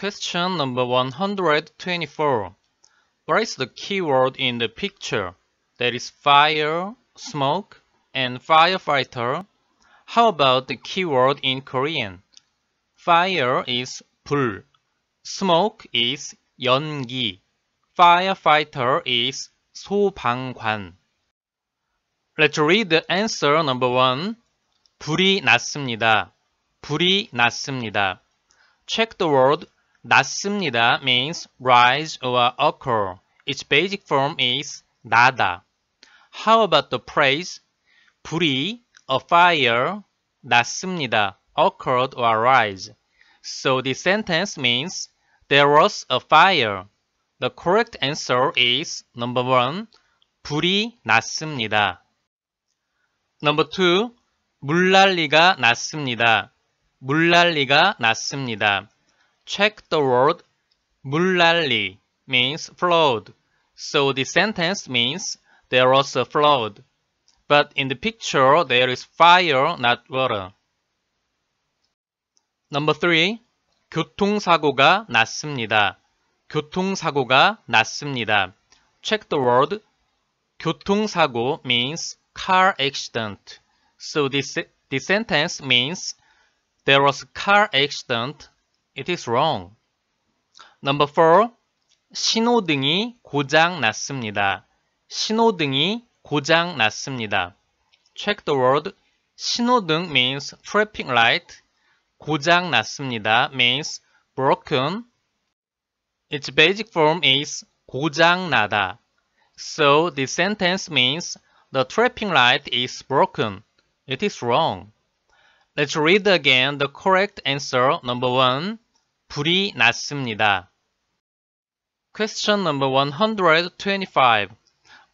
Question number 124. What is the keyword in the picture? That is fire, smoke, and firefighter. How about the keyword in Korean? Fire is 불, smoke is 연기, firefighter is 소방관. Let's read the answer number 1. 불이 났습니다. 불이 났습니다. Check the word 났습니다 means rise or occur. Its basic form is 나다. How about the phrase 불이, a fire, 났습니다, occurred or rise. So the sentence means there was a fire. The correct answer is number 1. 불이 났습니다. Number 2. 물난리가 났습니다. 물난리가 났습니다. Check the word 물난리 means flood. So the sentence means there was a flood. But in the picture there is fire, not water. Number 3. 교통사고가 났습니다. 교통사고가 났습니다. Check the word. 교통사고 means car accident. So this, this sentence means there was a car accident it is wrong. Number four, 신호등이 고장 났습니다. 신호등이 고장 났습니다. Check the word. 신호등 means traffic light. 고장 났습니다 means broken. Its basic form is 고장 나다. So this sentence means the traffic light is broken. It is wrong. Let's read again the correct answer. Number one, 불이 났습니다. Question number 125.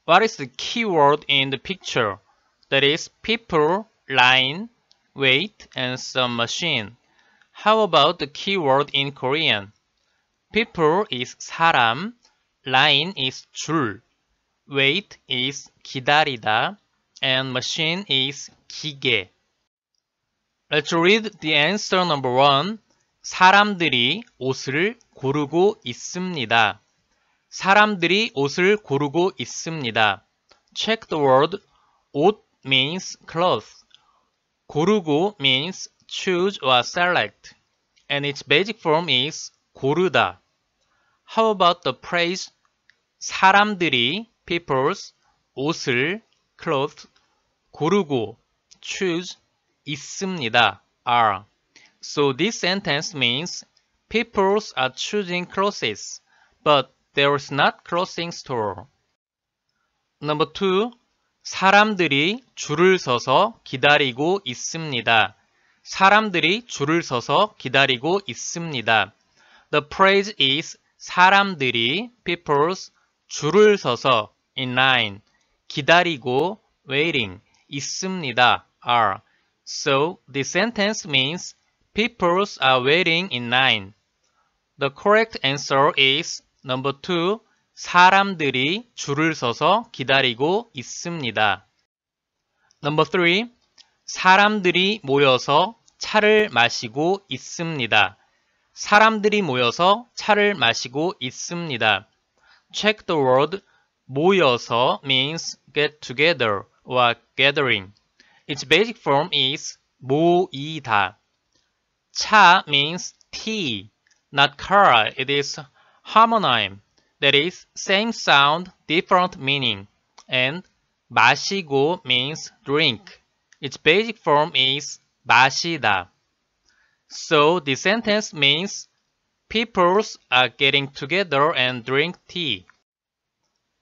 What is the keyword in the picture? That is people, line, weight, and some machine. How about the keyword in Korean? People is 사람, line is 줄, weight is 기다리다, and machine is 기계. Let's read the answer number one. 사람들이 옷을 고르고 있습니다. 사람들이 옷을 고르고 있습니다. Check the word. 옷 means clothes. 고르고 means choose or select. And its basic form is 고르다. How about the phrase 사람들이 people's 옷을 clothes 고르고 choose 있습니다. are. So this sentence means people are choosing crosses, but there's not crossing store. Number two, 사람들이 줄을 서서 기다리고 있습니다. 사람들이 줄을 서서 기다리고 있습니다. The phrase is 사람들이 people's 줄을 서서 in line 기다리고 waiting 있습니다 are So the sentence means p e o p l e are waiting in line. The correct answer is number 2. 사람들이 줄을 서서 기다리고 있습니다. Number 3. 사람들이 모여서 차를 마시고 있습니다. 사람들이 모여서 차를 마시고 있습니다. Check the word 모여서 means get together or gathering. Its basic form is 무이다. 차 means tea, not car. It is homonym, that is same sound, different meaning. And 마시고 means drink. Its basic form is 마시다. So the sentence means people are getting together and drink tea.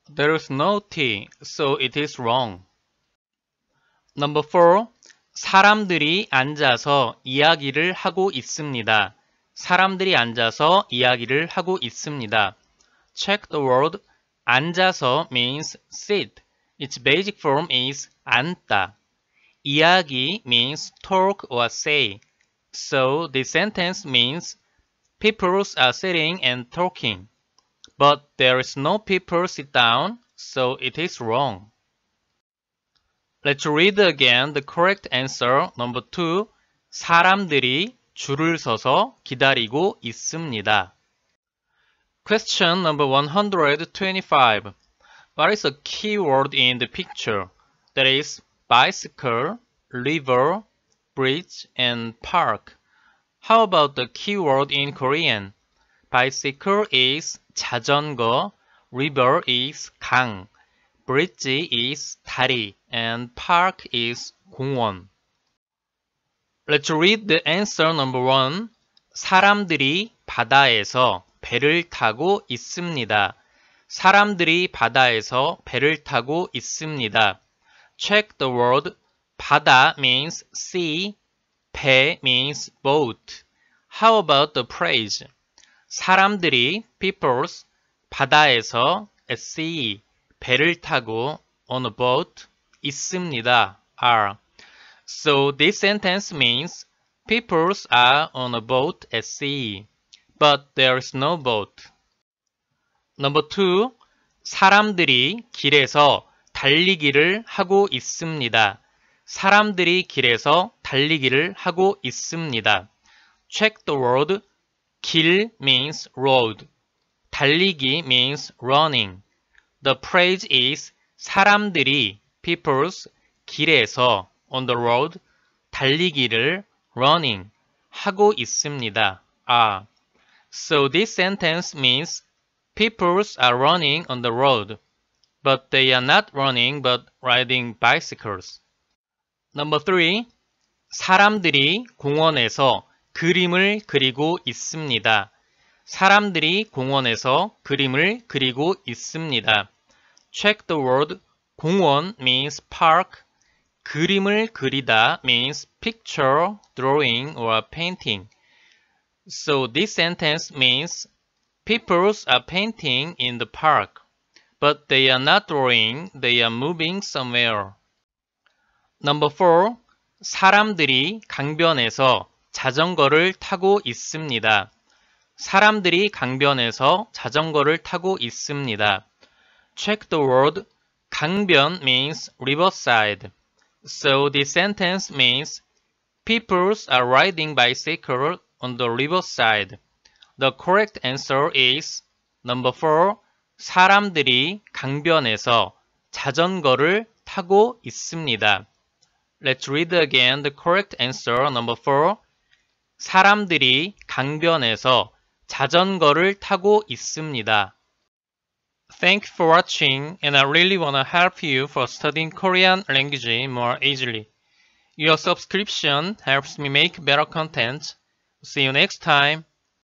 There is no tea, so it is wrong. Number 4. 사람들이 앉아서 이야기를 하고 있습니다. 사람들이 앉아서 이야기를 하고 있습니다. Check the word 앉아서 means sit. Its basic form is 앉다. 이야기 means talk or say. So the sentence means people are sitting and talking. But there is no people sit down, so it is wrong. Let's read again the correct answer number 2. 사람들이 줄을 서서 기다리고 있습니다. Question number 125. What is a key word in the picture? That is bicycle, river, bridge, and park. How about the key word in Korean? Bicycle is 자전거, river is 강, Bridge is 다리 and park is 공원. Let's read the answer number one. 사람들이 바다에서 배를 타고 있습니다. 사람들이 바다에서 배를 타고 있습니다. Check the word. 바다 means sea, 배 means boat. How about the phrase? 사람들이 peoples 바다에서 at sea 배를 타고 on a boat 있습니다. are. So this sentence means peoples are on a boat at sea, but there is no boat. Number two, 사람들이 길에서 달리기를 하고 있습니다. 사람들이 길에서 달리기를 하고 있습니다. Check the word. 길 means road. 달리기 means running. The praise is 사람들이 people's 길에서 on the road 달리기를 running 하고 있습니다. 아, so this sentence means people's are running on the road, but they are not running but riding bicycles. Number three, 사람들이 공원에서 그림을 그리고 있습니다. 사람들이 공원에서 그림을 그리고 있습니다. Check the word 공원 means park. 그림을 그리다 means picture, drawing, or painting. So this sentence means peoples are painting in the park, but they are not drawing, they are moving somewhere. Number 4. 사람들이 강변에서 자전거를 타고 있습니다. 사람들이 강변에서 자전거를 타고 있습니다. Check the word 강변 means riverside. So the sentence means Peoples are riding bicycle on the riverside. The correct answer is number 4. 사람들이 강변에서 자전거를 타고 있습니다. Let's read again the correct answer number 4. 사람들이 강변에서 자전거를 타고 있습니다. you for watching and I really wanna help you for studying Korean language more easily. Your subscription helps me make better content. See you next time.